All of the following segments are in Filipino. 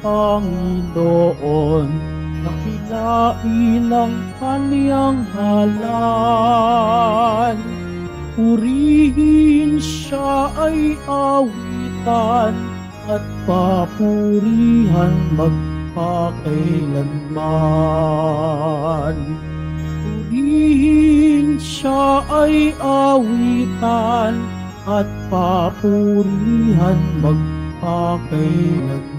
Panginoon Nakilain ang kanyang halan Purihin siya ay awitan At papurihan magpakailanman Purihin siya ay awitan At papurihan magpakailanman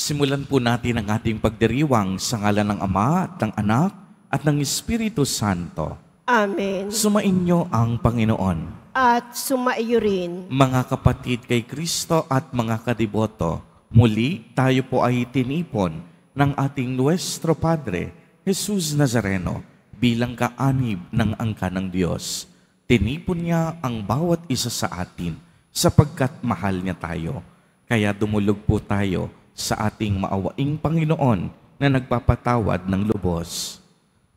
Simulan po natin ang ating pagdiriwang sa ngalan ng Ama at ng Anak at ng Espiritu Santo. Amen. Sumainyo ang Panginoon. At sumaiyo rin. Mga kapatid kay Kristo at mga kadiboto, muli tayo po ay tinipon ng ating Nuestro Padre, Jesus Nazareno, bilang kaanib ng angka ng Diyos. Tinipon niya ang bawat isa sa atin sapagkat mahal niya tayo. Kaya dumulog po tayo sa ating maawaing Panginoon na nagpapatawad ng lubos.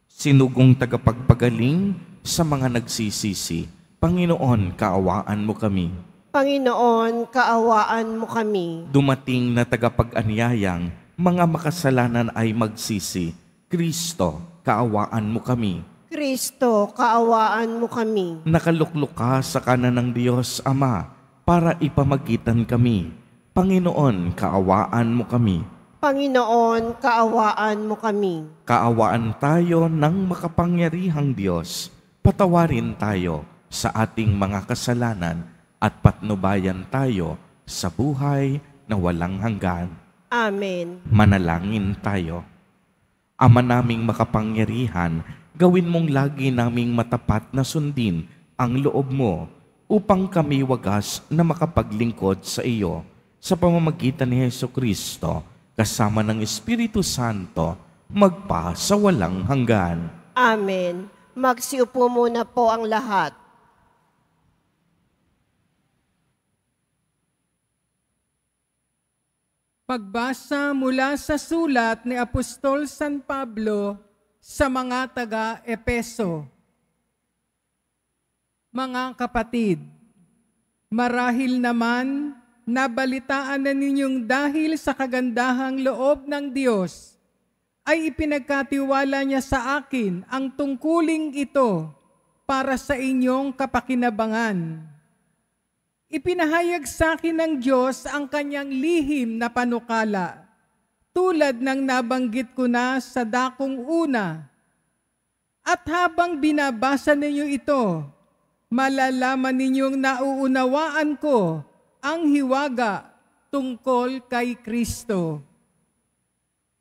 Sinugong tagapagpagaling sa mga nagsisisi, Panginoon, kaawaan mo kami. Panginoon, kaawaan mo kami. Dumating na tagapag-anyayang, mga makasalanan ay magsisi. Kristo, kaawaan mo kami Kristo, kaawaan mo kami. Nakaluklok ka sa kanan ng Diyos Ama para ipamagitan kami. Panginoon, kaawaan mo kami. Panginoon, kaawaan mo kami. Kaawaan tayo ng makapangyarihang Diyos. Patawarin tayo sa ating mga kasalanan at patnubayan tayo sa buhay na walang hanggan. Amen. Manalangin tayo. Ama naming makapangyarihan, gawin mong lagi naming matapat na sundin ang loob mo upang kami wagas na makapaglingkod sa iyo sa pamamagitan ni Heso Kristo kasama ng Espiritu Santo magpa sa walang hanggan. Amen. Magsiupo muna po ang lahat. Pagbasa mula sa sulat ni Apostol San Pablo sa mga taga-Epeso. Mga kapatid, marahil naman nabalitaan na ninyong dahil sa kagandahang loob ng Diyos ay ipinagkatiwala niya sa akin ang tungkuling ito para sa inyong kapakinabangan. Ipinahayag sa akin ng Diyos ang kanyang lihim na panukala tulad ng nabanggit ko na sa dakong una. At habang binabasa ninyo ito, malalaman ninyong nauunawaan ko ang hiwaga tungkol kay Kristo.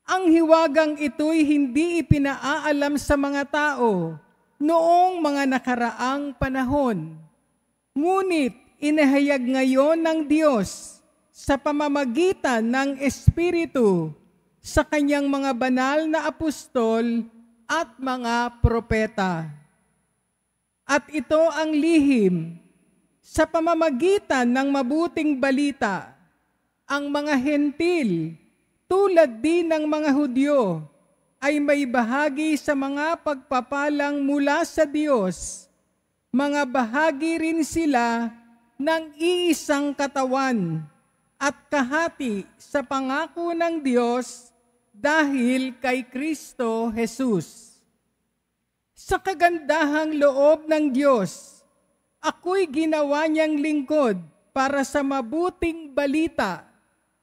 Ang hiwagang ito'y hindi ipinaaalam sa mga tao noong mga nakaraang panahon. Ngunit inihayag ngayon ng Diyos sa pamamagitan ng Espiritu sa kanyang mga banal na apostol at mga propeta. At ito ang lihim sa pamamagitan ng mabuting balita ang mga hentil tulad din ng mga Hudyo ay may bahagi sa mga pagpapalang mula sa Diyos. Mga bahagi rin sila ng iisang katawan at kahati sa pangako ng Diyos dahil kay Kristo Jesus. Sa kagandahang loob ng Diyos, ako'y ginawa niyang lingkod para sa mabuting balita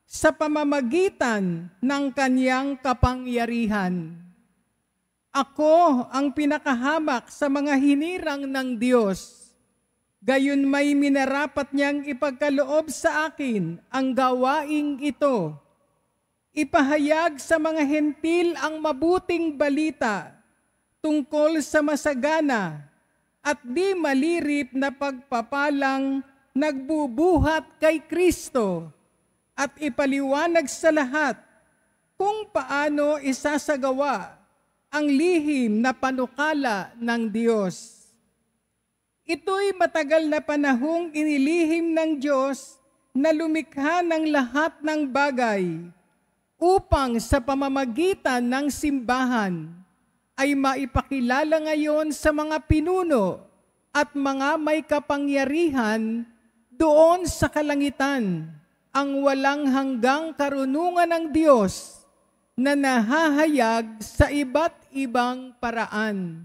sa pamamagitan ng kanyang kapangyarihan. Ako ang pinakahamak sa mga hinirang ng Diyos. Gayon may minarapat niyang ipagkaloob sa akin ang gawaing ito Ipahayag sa mga hentil ang mabuting balita tungkol sa masagana at di malirip na pagpapalang nagbubuhat kay Kristo at ipaliwanag sa lahat kung paano isasagawa ang lihim na panukala ng Diyos. Ito'y matagal na panahong inilihim ng Diyos na lumikha ng lahat ng bagay upang sa pamamagitan ng simbahan ay maipakilala ngayon sa mga pinuno at mga may kapangyarihan doon sa kalangitan ang walang hanggang karunungan ng Diyos na nahahayag sa iba't ibang paraan.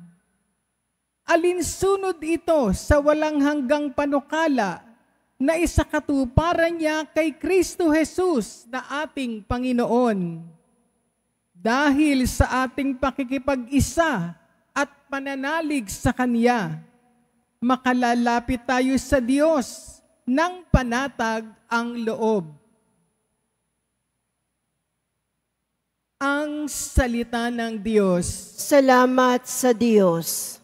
Alinsunod ito sa walang hanggang panukala na isakatuparan niya kay Kristo Jesus na ating Panginoon. Dahil sa ating pakikipag-isa at pananalig sa Kanya, makalalapit tayo sa Diyos nang panatag ang loob. Ang salita ng Diyos. Salamat sa Diyos.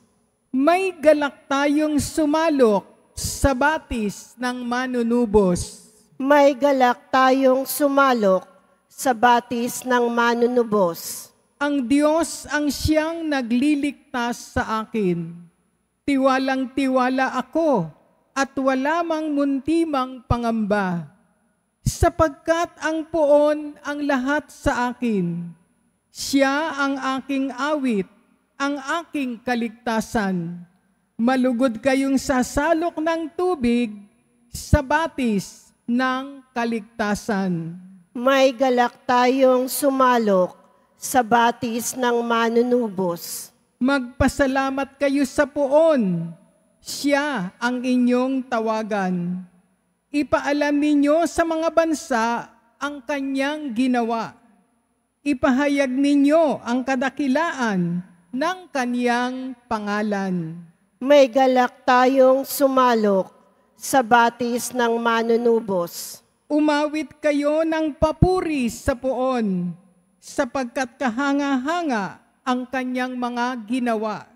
May galak tayong sumalok sa batis ng manunubos. May galak tayong sumalok sa batis ng manunubos. Ang Diyos ang siyang nagliligtas sa akin. Tiwalang tiwala ako at wala mang muntimang pangamba. Sapagkat ang poon ang lahat sa akin. Siya ang aking awit, ang aking kaligtasan malugod kayong sasalok ng tubig sa batis ng kaligtasan. May galak tayong sumalok sa batis ng manunubos. Magpasalamat kayo sa poon. Siya ang inyong tawagan. Ipaalam ninyo sa mga bansa ang kanyang ginawa. Ipahayag ninyo ang kadakilaan ng kaniyang pangalan may galak tayong sumalok sa batis ng manunubos. Umawit kayo ng papuri sa puon, sapagkat kahanga-hanga ang kanyang mga ginawa.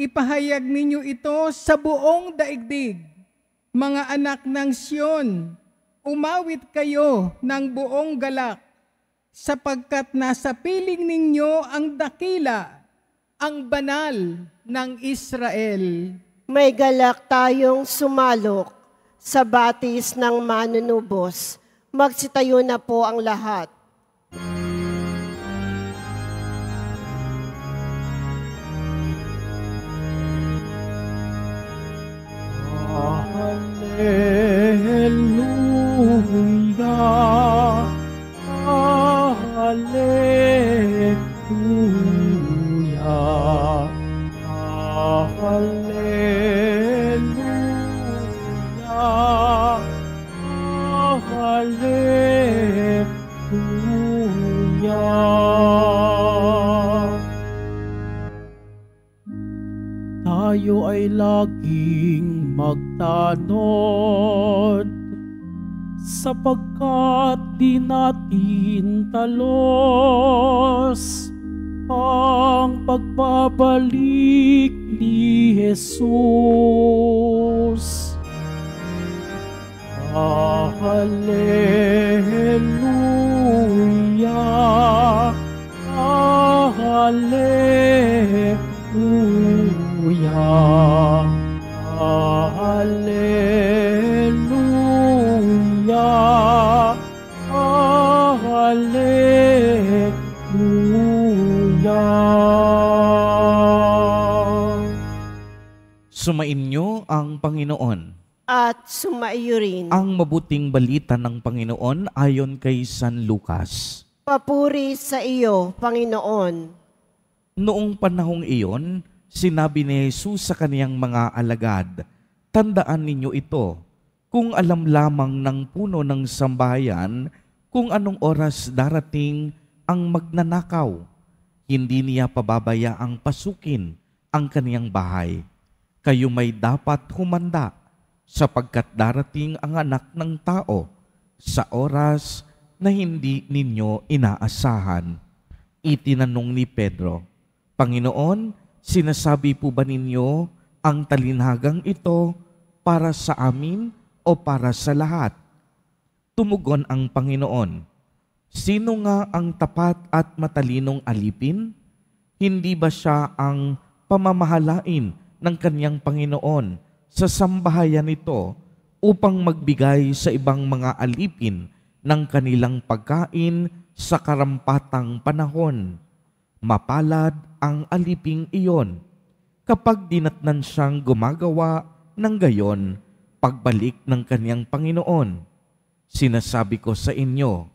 Ipahayag ninyo ito sa buong daigdig, mga anak ng Siyon, umawit kayo ng buong galak, sapagkat nasa piling ninyo ang dakila ang banal ng Israel. May galak tayong sumalok sa batis ng manunubos. Magsitayo na po ang lahat. Hallelujah. tayo ay laging magtanod sapagkat di natin talos ang pagbabalik ni Jesús. Aleluya, aleluya, aleluya. sumainyo ang Panginoon at sumaiyo rin ang mabuting balita ng Panginoon ayon kay San Lucas. Papuri sa iyo, Panginoon. Noong panahong iyon, sinabi ni Jesus sa kaniyang mga alagad, Tandaan ninyo ito, kung alam lamang ng puno ng sambahayan kung anong oras darating ang magnanakaw, hindi niya pababaya ang pasukin ang kaniyang bahay kayo may dapat humanda sapagkat darating ang anak ng tao sa oras na hindi ninyo inaasahan. Itinanong ni Pedro, Panginoon, sinasabi po ba ninyo ang talinhagang ito para sa amin o para sa lahat? Tumugon ang Panginoon, Sino nga ang tapat at matalinong alipin? Hindi ba siya ang pamamahalain ng kanyang Panginoon sa sambahayan nito upang magbigay sa ibang mga alipin ng kanilang pagkain sa karampatang panahon. Mapalad ang aliping iyon kapag dinatnan siyang gumagawa ng gayon pagbalik ng kaniyang Panginoon. Sinasabi ko sa inyo,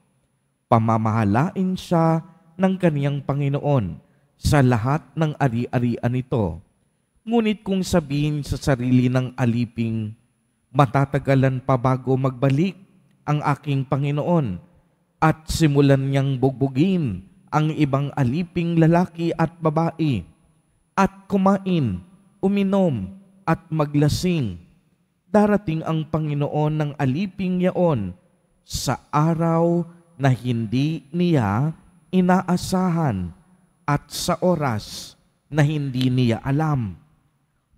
pamamahalain siya ng kaniyang Panginoon sa lahat ng ari-arian nito Ngunit kung sabihin sa sarili ng aliping, matatagalan pa bago magbalik ang aking Panginoon at simulan niyang bugbugin ang ibang aliping lalaki at babae at kumain, uminom at maglasing. Darating ang Panginoon ng aliping yaon sa araw na hindi niya inaasahan at sa oras na hindi niya alam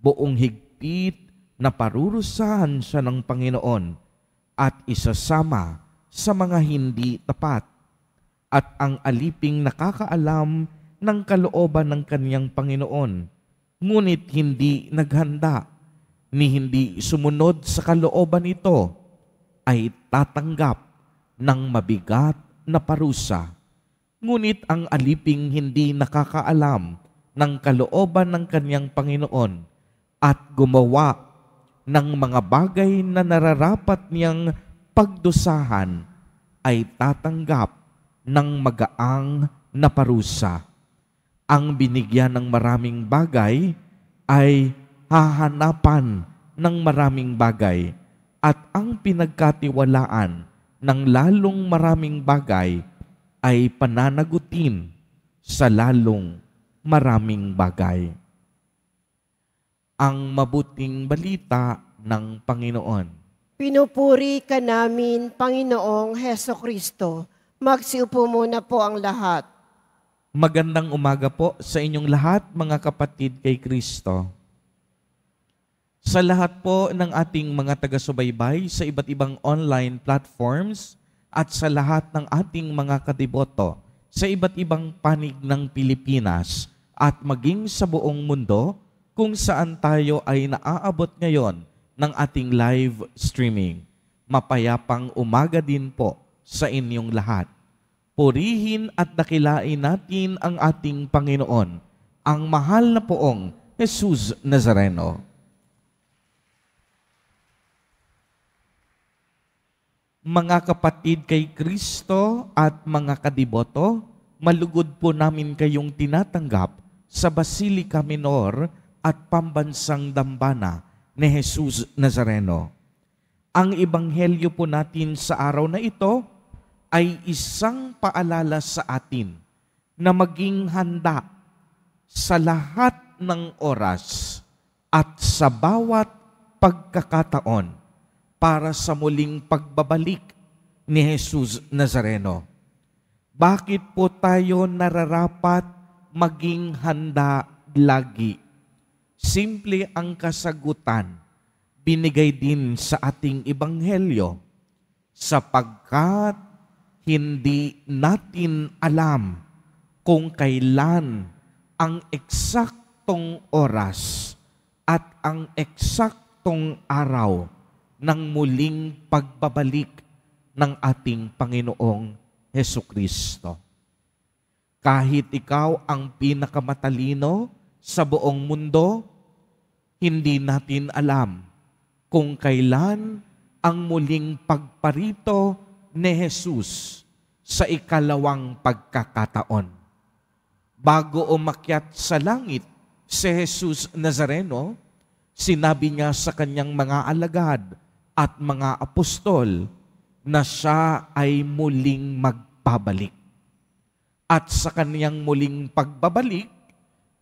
buong higpit na parurusahan siya ng Panginoon at isasama sa mga hindi tapat at ang aliping nakakaalam ng kalooban ng kaniyang Panginoon ngunit hindi naghanda ni hindi sumunod sa kalooban nito ay tatanggap ng mabigat na parusa ngunit ang aliping hindi nakakaalam ng kalooban ng kaniyang Panginoon at gumawa ng mga bagay na nararapat niyang pagdusahan ay tatanggap ng magaang na parusa. Ang binigyan ng maraming bagay ay hahanapan ng maraming bagay at ang pinagkatiwalaan ng lalong maraming bagay ay pananagutin sa lalong maraming bagay ang mabuting balita ng Panginoon. Pinupuri ka namin, Panginoong Heso Kristo. Magsiupo muna po ang lahat. Magandang umaga po sa inyong lahat, mga kapatid kay Kristo. Sa lahat po ng ating mga taga-subaybay sa iba't ibang online platforms at sa lahat ng ating mga kadiboto sa iba't ibang panig ng Pilipinas at maging sa buong mundo, kung saan tayo ay naaabot ngayon ng ating live streaming. Mapayapang umaga din po sa inyong lahat. Purihin at dakilain natin ang ating Panginoon, ang mahal na poong Jesus Nazareno. Mga kapatid kay Kristo at mga kadiboto, malugod po namin kayong tinatanggap sa Basilica Minor at pambansang dambana ni Jesus Nazareno. Ang ibanghelyo po natin sa araw na ito ay isang paalala sa atin na maging handa sa lahat ng oras at sa bawat pagkakataon para sa muling pagbabalik ni Jesus Nazareno. Bakit po tayo nararapat maging handa lagi? Simple ang kasagutan binigay din sa ating ebanghelyo sapagkat hindi natin alam kung kailan ang eksaktong oras at ang eksaktong araw ng muling pagbabalik ng ating Panginoong Heso Kristo. Kahit ikaw ang pinakamatalino sa buong mundo, hindi natin alam kung kailan ang muling pagparito ni Jesus sa ikalawang pagkakataon. Bago umakyat sa langit si Jesus Nazareno, sinabi niya sa kanyang mga alagad at mga apostol na siya ay muling magpabalik. At sa kaniyang muling pagbabalik,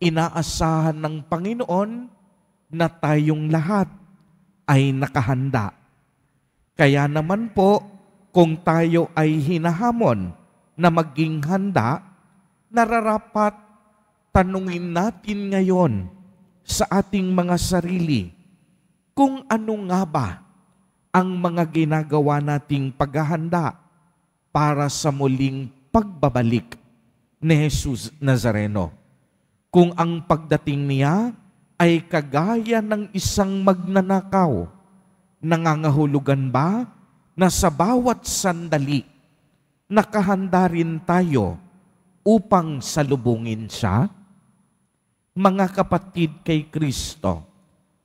inaasahan ng Panginoon na tayong lahat ay nakahanda. Kaya naman po, kung tayo ay hinahamon na maging handa, nararapat tanungin natin ngayon sa ating mga sarili kung ano nga ba ang mga ginagawa nating paghahanda para sa muling pagbabalik ni Jesus Nazareno. Kung ang pagdating niya ay kagaya ng isang magnanakaw. Nangangahulugan ba na sa bawat sandali, nakahanda rin tayo upang salubungin siya? Mga kapatid kay Kristo,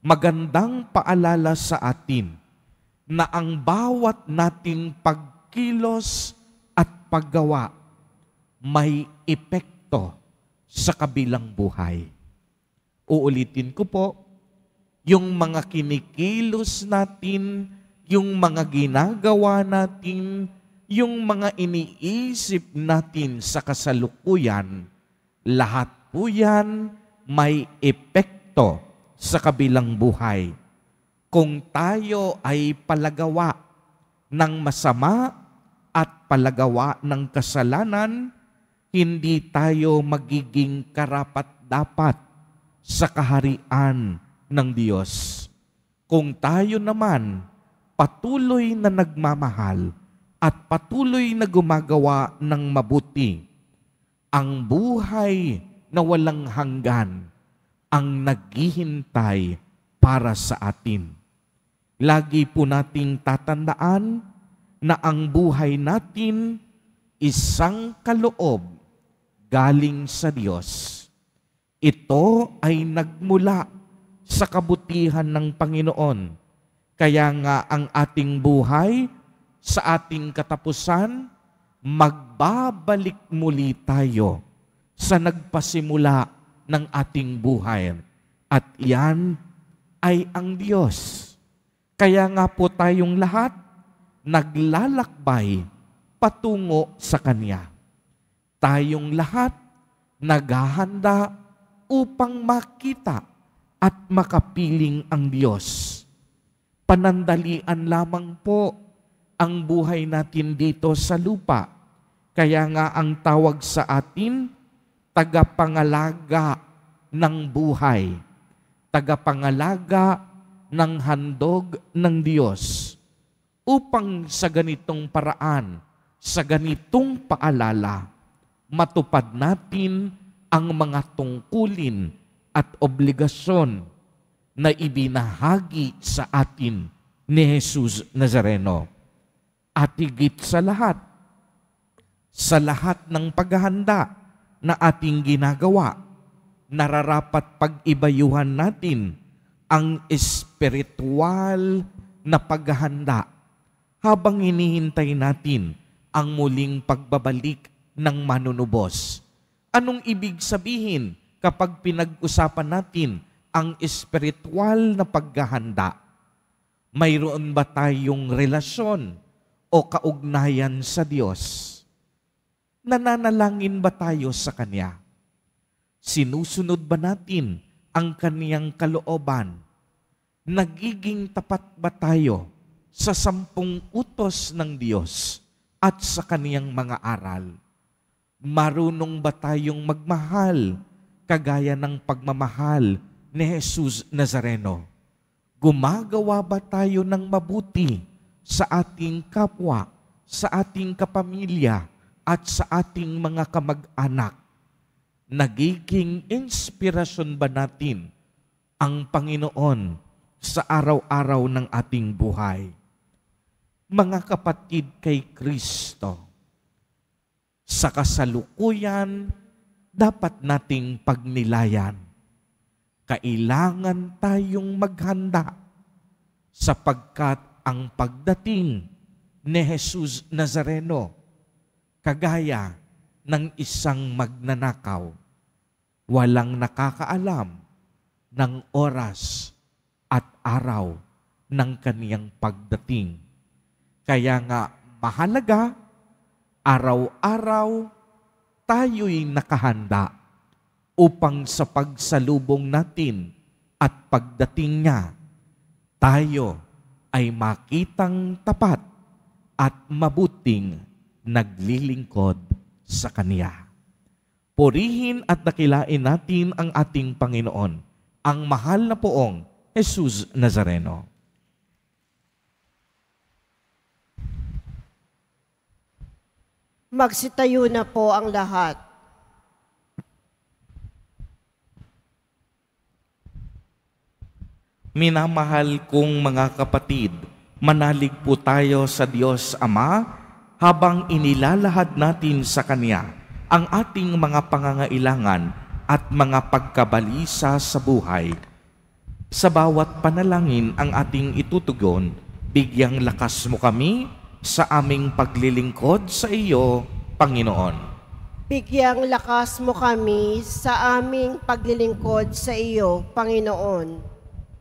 magandang paalala sa atin na ang bawat nating pagkilos at paggawa may epekto sa kabilang buhay. Uulitin ko po, yung mga kinikilos natin, yung mga ginagawa natin, yung mga iniisip natin sa kasalukuyan, lahat po yan may epekto sa kabilang buhay. Kung tayo ay palagawa ng masama at palagawa ng kasalanan, hindi tayo magiging karapat dapat sa kaharian ng Diyos. Kung tayo naman patuloy na nagmamahal at patuloy na gumagawa ng mabuti, ang buhay na walang hanggan ang naghihintay para sa atin. Lagi po nating tatandaan na ang buhay natin isang kaloob galing sa Diyos ito ay nagmula sa kabutihan ng Panginoon. Kaya nga ang ating buhay sa ating katapusan, magbabalik muli tayo sa nagpasimula ng ating buhay. At iyan ay ang Diyos. Kaya nga po tayong lahat naglalakbay patungo sa Kanya. Tayong lahat naghahanda upang makita at makapiling ang Diyos. Panandalian lamang po ang buhay natin dito sa lupa. Kaya nga ang tawag sa atin, tagapangalaga ng buhay, tagapangalaga ng handog ng Diyos. Upang sa ganitong paraan, sa ganitong paalala, matupad natin ang mga tungkulin at obligasyon na ibinahagi sa atin ni Jesus Nazareno. At higit sa lahat, sa lahat ng paghahanda na ating ginagawa, nararapat pag-ibayuhan natin ang espiritual na paghahanda habang inihintay natin ang muling pagbabalik ng manunubos Anong ibig sabihin kapag pinag-usapan natin ang espiritual na paghahanda? Mayroon ba tayong relasyon o kaugnayan sa Diyos? Nananalangin ba tayo sa Kanya? Sinusunod ba natin ang Kanyang kalooban? Nagiging tapat ba tayo sa sampung utos ng Diyos at sa Kanyang mga aral? marunong ba tayong magmahal kagaya ng pagmamahal ni Jesus Nazareno? Gumagawa ba tayo ng mabuti sa ating kapwa, sa ating kapamilya, at sa ating mga kamag-anak? Nagiging inspirasyon ba natin ang Panginoon sa araw-araw ng ating buhay? Mga kapatid kay Kristo, sa kasalukuyan dapat nating pagnilayan. Kailangan tayong maghanda sapagkat ang pagdating ni Jesus Nazareno kagaya ng isang magnanakaw. Walang nakakaalam ng oras at araw ng kaniyang pagdating. Kaya nga mahalaga araw-araw tayo'y nakahanda upang sa pagsalubong natin at pagdating niya, tayo ay makitang tapat at mabuting naglilingkod sa Kaniya. Purihin at dakilain natin ang ating Panginoon, ang mahal na poong Jesus Nazareno. Magsitayo na po ang lahat. Minamahal kong mga kapatid, manalig po tayo sa Diyos Ama habang inilalahad natin sa Kanya ang ating mga pangangailangan at mga pagkabalisa sa buhay. Sa bawat panalangin ang ating itutugon, bigyang lakas mo kami sa aming paglilingkod sa iyo, Panginoon. Bigyang lakas mo kami sa aming paglilingkod sa iyo, Panginoon.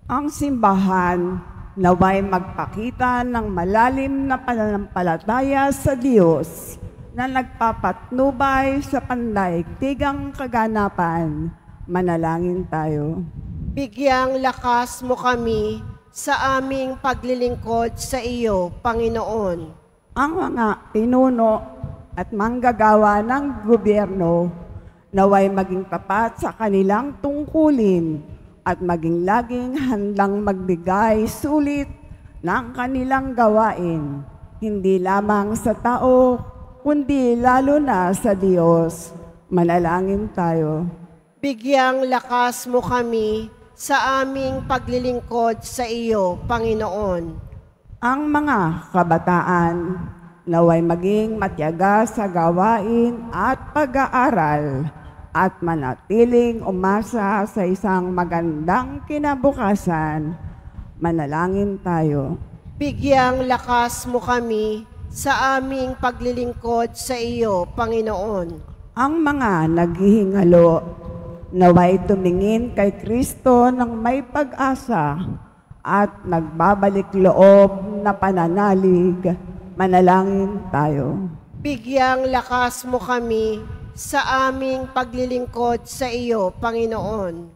Ang simbahan naway magpakita ng malalim na pananampalataya sa Diyos na nagpapatnubay sa pandaigdigang kaganapan. Manalangin tayo. Bigyang lakas mo kami sa aming paglilingkod sa iyo, Panginoon. Ang mga pinuno at manggagawa ng gobyerno naway maging tapat sa kanilang tungkulin at maging laging handang magbigay sulit ng kanilang gawain, hindi lamang sa tao, kundi lalo na sa Diyos. Manalangin tayo. Bigyang lakas mo kami sa aming paglilingkod sa iyo, Panginoon. Ang mga kabataan naway maging matyaga sa gawain at pag-aaral at manatiling umasa sa isang magandang kinabukasan. Manalangin tayo. Bigyang lakas mo kami sa aming paglilingkod sa iyo, Panginoon. Ang mga naghihingalo Naway tumingin kay Kristo ng may pag-asa at nagbabalik loob na pananalig. Manalangin tayo. Bigyang lakas mo kami sa aming paglilingkod sa iyo, Panginoon.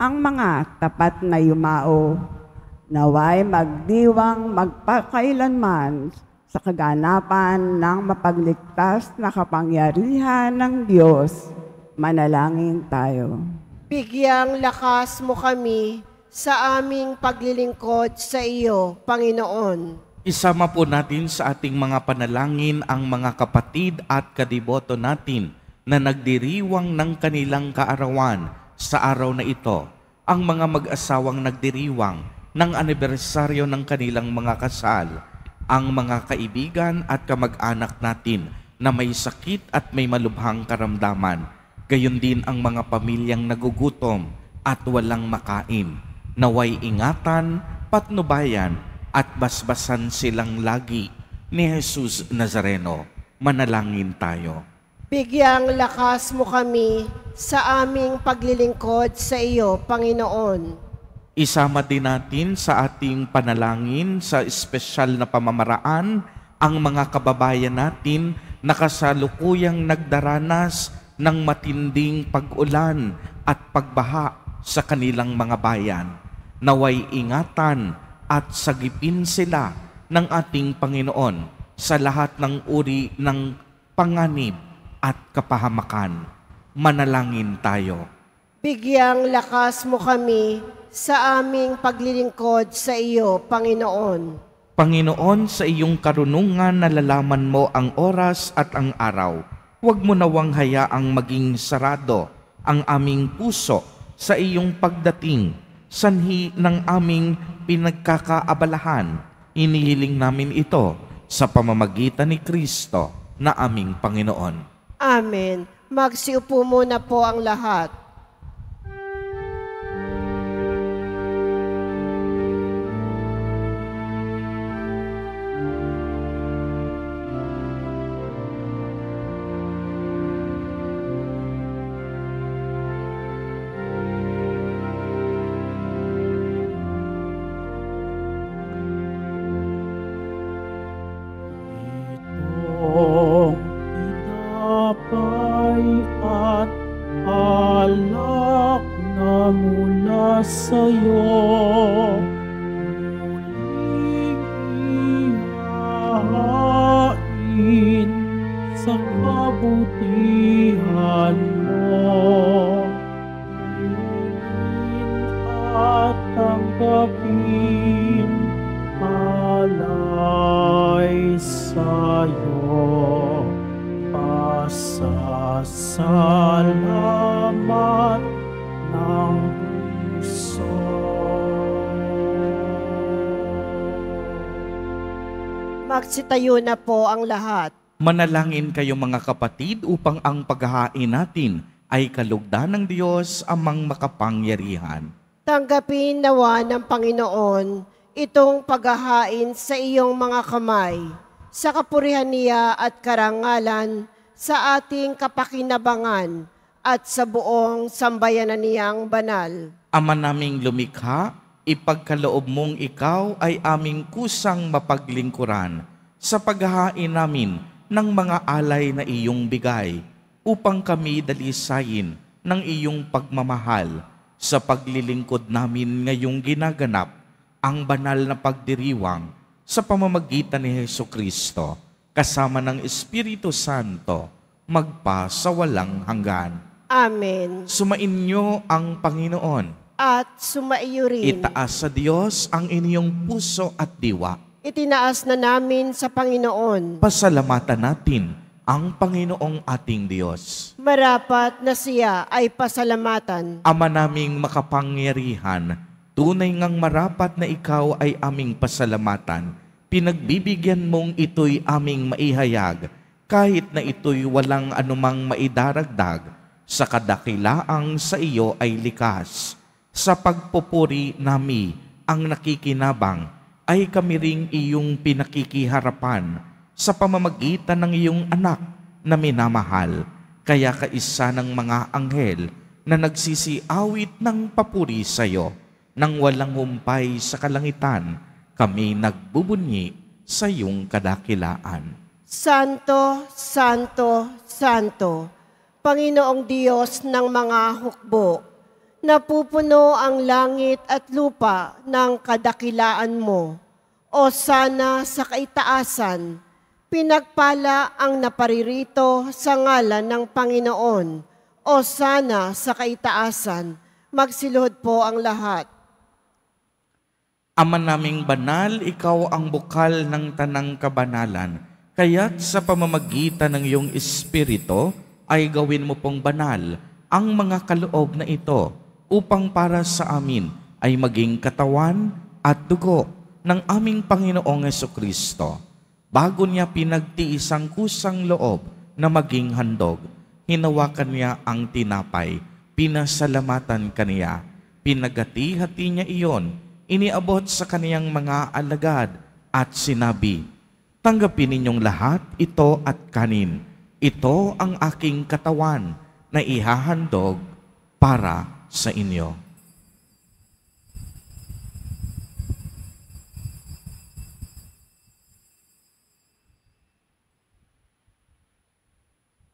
Ang mga tapat na yumao, naway magdiwang magpakailanman sa kaganapan ng mapagligtas na kapangyarihan ng Diyos manalangin tayo. Bigyang lakas mo kami sa aming paglilingkod sa iyo, Panginoon. Isama po natin sa ating mga panalangin ang mga kapatid at kadiboto natin na nagdiriwang ng kanilang kaarawan sa araw na ito, ang mga mag-asawang nagdiriwang ng anibersaryo ng kanilang mga kasal, ang mga kaibigan at kamag-anak natin na may sakit at may malubhang karamdaman, gayon din ang mga pamilyang nagugutom at walang makain. Naway ingatan, patnubayan, at basbasan silang lagi ni Jesus Nazareno. Manalangin tayo. Bigyang lakas mo kami sa aming paglilingkod sa iyo, Panginoon. Isama din natin sa ating panalangin sa espesyal na pamamaraan ang mga kababayan natin na kasalukuyang nagdaranas ng matinding pag-ulan at pagbaha sa kanilang mga bayan. Naway ingatan at sagipin sila ng ating Panginoon sa lahat ng uri ng panganib at kapahamakan. Manalangin tayo. Bigyang lakas mo kami sa aming paglilingkod sa iyo, Panginoon. Panginoon, sa iyong karunungan nalalaman mo ang oras at ang araw huwag mo nawang hayaang maging sarado ang aming puso sa iyong pagdating, sanhi ng aming pinagkakaabalahan. Inihiling namin ito sa pamamagitan ni Kristo na aming Panginoon. Amen. Magsiupo muna po ang lahat. sitayo na po ang lahat. Manalangin kayo mga kapatid upang ang paghahain natin ay kalugda ng Diyos amang makapangyarihan. Tanggapin nawa ng Panginoon itong paghahain sa iyong mga kamay, sa kapurihan niya at karangalan, sa ating kapakinabangan at sa buong sambayanan niyang banal. Ama naming lumikha, ipagkaloob mong ikaw ay aming kusang mapaglingkuran sa paghahain namin ng mga alay na iyong bigay upang kami dalisayin ng iyong pagmamahal sa paglilingkod namin ngayong ginaganap ang banal na pagdiriwang sa pamamagitan ni Heso Kristo kasama ng Espiritu Santo magpa sa walang hanggan. Amen. Sumainyo ang Panginoon. At sumaiyo rin. Itaas sa Diyos ang inyong puso at diwa itinaas na namin sa Panginoon. Pasalamatan natin ang Panginoong ating Diyos. Marapat na siya ay pasalamatan. Ama naming makapangyarihan, tunay ngang marapat na ikaw ay aming pasalamatan. Pinagbibigyan mong ito'y aming maihayag, kahit na ito'y walang anumang maidaragdag, sa kadakilaang sa iyo ay likas. Sa pagpupuri nami ang nakikinabang, ay kami ring iyong pinakikiharapan sa pamamagitan ng iyong anak na minamahal, kaya kaisa ng mga anghel na nagsisiawit ng papuri sa iyo nang walang humpay sa kalangitan, kami nagbubunyi sa iyong kadakilaan. Santo, Santo, Santo, Panginoong Diyos ng mga hukbo, napupuno ang langit at lupa ng kadakilaan mo o sana sa kaitaasan, pinagpala ang naparirito sa ngalan ng Panginoon, o sana sa kaitaasan, magsiluhod po ang lahat. Ama naming banal, ikaw ang bukal ng tanang kabanalan, kaya't sa pamamagitan ng iyong espirito ay gawin mo pong banal ang mga kaloob na ito upang para sa amin ay maging katawan at dugo ng aming Panginoong Yeso Kristo bago niya pinagtiisang kusang loob na maging handog. Hinawakan niya ang tinapay, pinasalamatan kaniya, pinagati niya iyon, iniabot sa kaniyang mga alagad at sinabi, Tanggapin ninyong lahat ito at kanin. Ito ang aking katawan na ihahandog para sa inyo.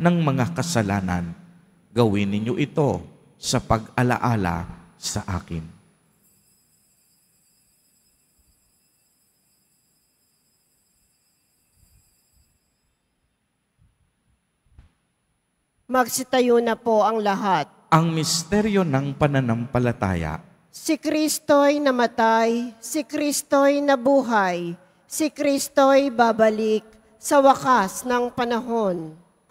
ng mga kasalanan. Gawin ninyo ito sa pag-alaala sa akin. Magsitayo na po ang lahat. Ang misteryo ng pananampalataya. Si Kristo'y namatay, si Kristo'y nabuhay, si Kristo'y babalik sa wakas ng panahon.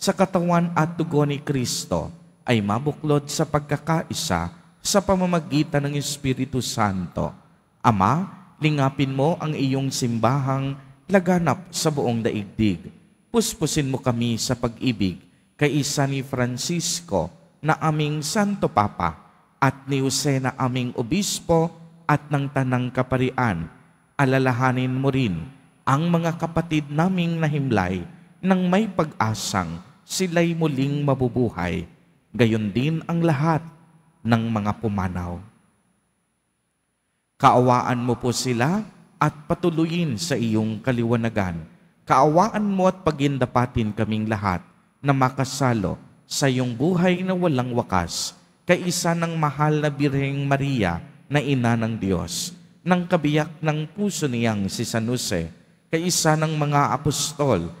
sa katawan at dugo ni Kristo ay mabuklod sa pagkakaisa sa pamamagitan ng Espiritu Santo. Ama, lingapin mo ang iyong simbahang laganap sa buong daigdig. Puspusin mo kami sa pag-ibig kay isa ni Francisco na aming Santo Papa at ni Jose na aming Obispo at ng Tanang Kaparian. Alalahanin mo rin ang mga kapatid naming nahimlay nang may pag-asang sila'y muling mabubuhay, gayon din ang lahat ng mga pumanaw. Kaawaan mo po sila at patuloyin sa iyong kaliwanagan. Kaawaan mo at pagindapatin kaming lahat na makasalo sa iyong buhay na walang wakas, kay isa ng mahal na Birheng Maria na Ina ng Diyos, ng kabiyak ng puso niyang si San Jose, kay isa ng mga apostol,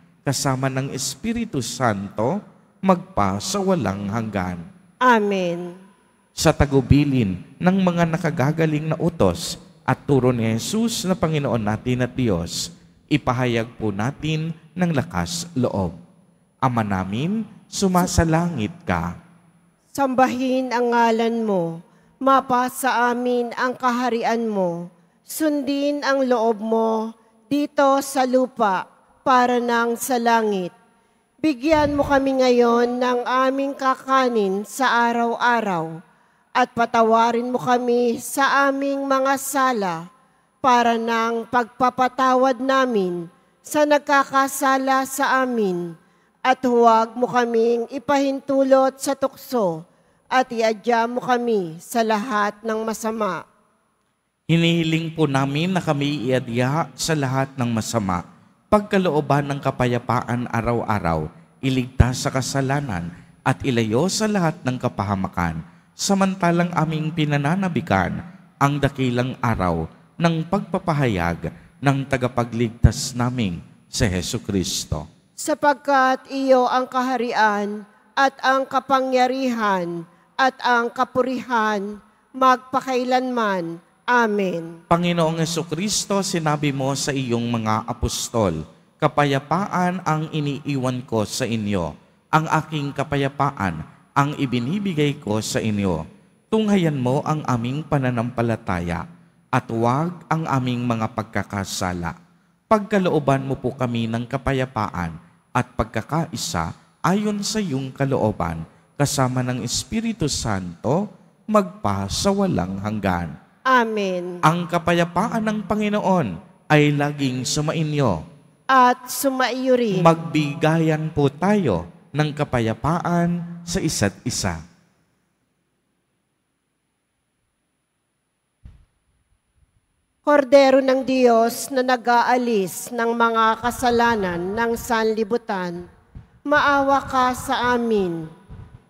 kasama ng Espiritu Santo, magpa sa walang hanggan. Amen. Sa tagubilin ng mga nakagagaling na utos at turo ni Jesus na Panginoon natin at Diyos, ipahayag po natin ng lakas loob. Ama namin, sumasalangit ka. Sambahin ang ngalan mo, mapasa amin ang kaharian mo, sundin ang loob mo dito sa lupa para nang sa langit. Bigyan mo kami ngayon ng aming kakanin sa araw-araw at patawarin mo kami sa aming mga sala para nang pagpapatawad namin sa nagkakasala sa amin at huwag mo kaming ipahintulot sa tukso at iadya mo kami sa lahat ng masama. Hinihiling po namin na kami iadya sa lahat ng masama pagkalooban ng kapayapaan araw-araw, iligtas sa kasalanan at ilayo sa lahat ng kapahamakan, samantalang aming pinananabikan ang dakilang araw ng pagpapahayag ng tagapagligtas naming sa Heso Kristo. Sapagkat iyo ang kaharian at ang kapangyarihan at ang kapurihan magpakailanman Amen. Panginoong Yeso Kristo, sinabi mo sa iyong mga apostol, Kapayapaan ang iniiwan ko sa inyo, ang aking kapayapaan ang ibinibigay ko sa inyo. Tunghayan mo ang aming pananampalataya at huwag ang aming mga pagkakasala. Pagkalooban mo po kami ng kapayapaan at pagkakaisa ayon sa iyong kalooban kasama ng Espiritu Santo magpa sa walang hanggan Amen. Ang kapayapaan ng Panginoon ay laging sumainyo. At sumaiyo rin. Magbigayan po tayo ng kapayapaan sa isa't isa. Kordero ng Diyos na nag-aalis ng mga kasalanan ng sanlibutan, maawa ka sa amin.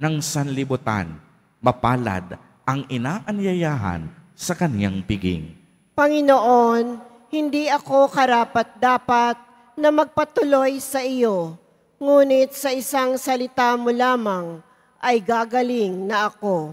ng sanlibutan. Mapalad ang inaanyayahan sa kaniyang piging. Panginoon, hindi ako karapat-dapat na magpatuloy sa iyo, ngunit sa isang salita mo lamang ay gagaling na ako.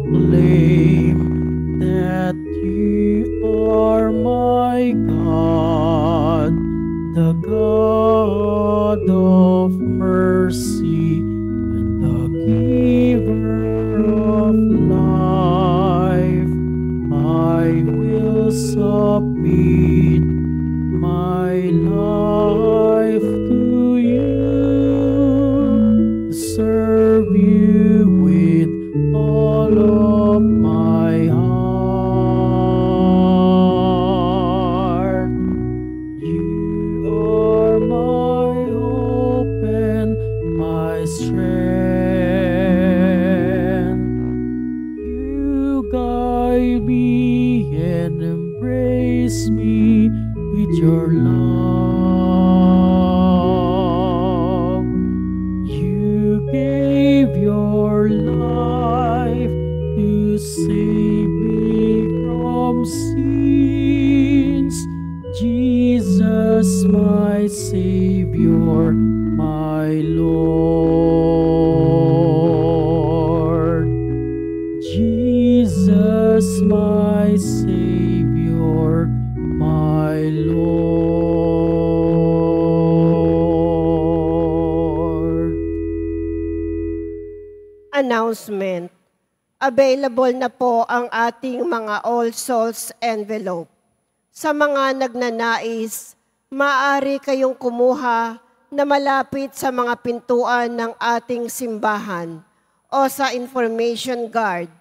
proclaim that you are my God, the God of mercy. announcement, available na po ang ating mga All Souls envelope. Sa mga nagnanais, maaari kayong kumuha na malapit sa mga pintuan ng ating simbahan o sa information guard.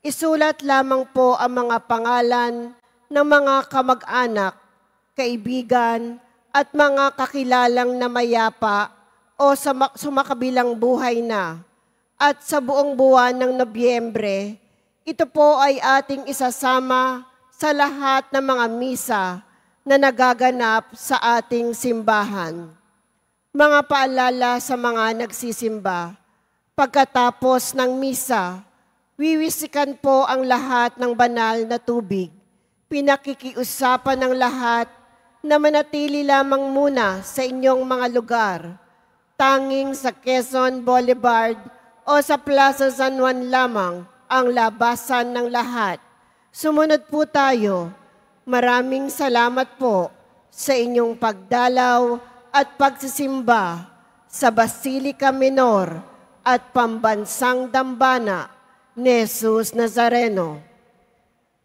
Isulat lamang po ang mga pangalan ng mga kamag-anak, kaibigan, at mga kakilalang na mayapa o sa sumakabilang buhay na at sa buong buwan ng Nobyembre, ito po ay ating isasama sa lahat ng mga misa na nagaganap sa ating simbahan. Mga paalala sa mga nagsisimba, pagkatapos ng misa, wiwisikan po ang lahat ng banal na tubig. Pinakikiusapan ng lahat na manatili lamang muna sa inyong mga lugar, tanging sa Quezon Boulevard, o sa Plaza San Juan lamang ang labasan ng lahat. Sumunod po tayo. Maraming salamat po sa inyong pagdalaw at pagsisimba sa Basilica Minor at Pambansang Dambana ni Jesus Nazareno.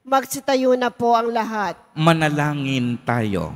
Magsitayo na po ang lahat. Manalangin tayo.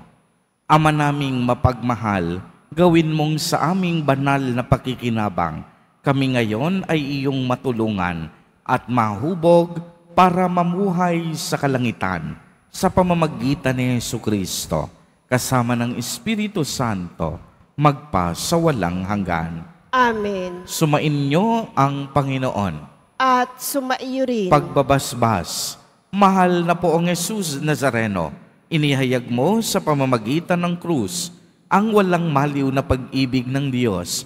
Ama naming mapagmahal, gawin mong sa aming banal na pakikinabang – kami ngayon ay iyong matulungan at mahubog para mamuhay sa kalangitan sa pamamagitan ni Yesu Kristo kasama ng Espiritu Santo magpa sa walang hanggan. Amen. Sumainyo ang Panginoon. At sumaiyo rin. Pagbabasbas, mahal na po ang Yesus Nazareno, inihayag mo sa pamamagitan ng krus ang walang maliw na pag-ibig ng Diyos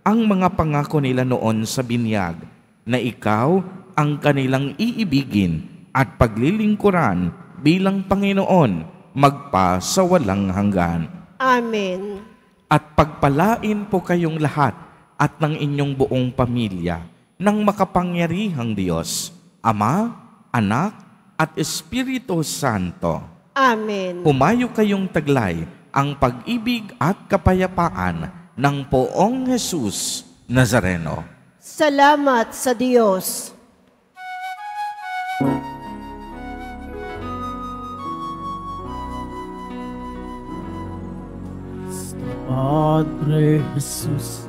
ang mga pangako nila noon sa binyag na ikaw ang kanilang iibigin at paglilingkuran bilang Panginoon magpa sa walang hanggan. Amen. At pagpalain po kayong lahat at ng inyong buong pamilya ng makapangyarihang Diyos, Ama, Anak, at Espiritu Santo. Amen. Umayo kayong taglay ang pag-ibig at kapayapaan ng poong Jesus Nazareno. Salamat sa Diyos. Padre Jesus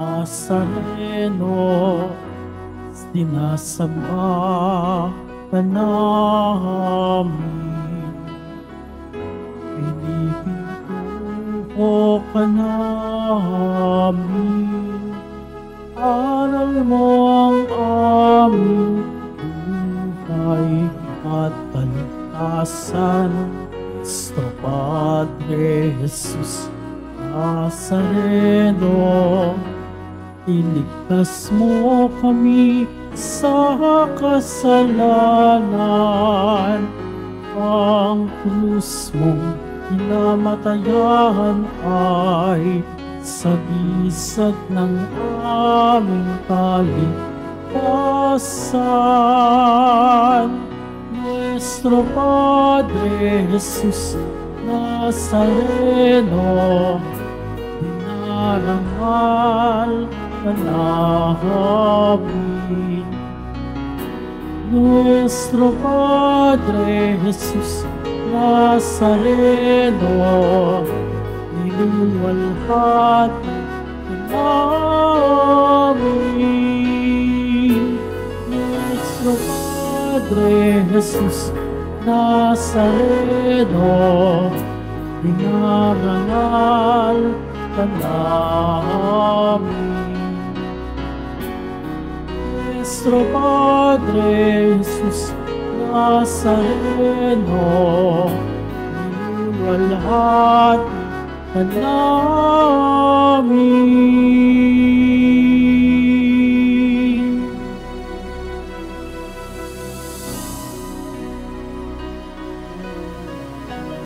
Nazareno, sinasamba ka namin. o ka namin. Aral mo ang aming buhay at kaligtasan. Kristo Padre Jesus Nazareno, iligtas mo kami sa kasalanan ang krus mong kinamatayan ay sa bisag ng aming kaligtasan. Nuestro Padre Jesus Nazareno, dinarangal ka namin. Nuestro Padre Jesus Nazareno, Nazareno, niluwalhat namin. Nuestro Padre Jesus Nazareno, pinarangal ka namin. Nuestro Padre Jesus Nazareno, asaheno Iniwa lahat na namin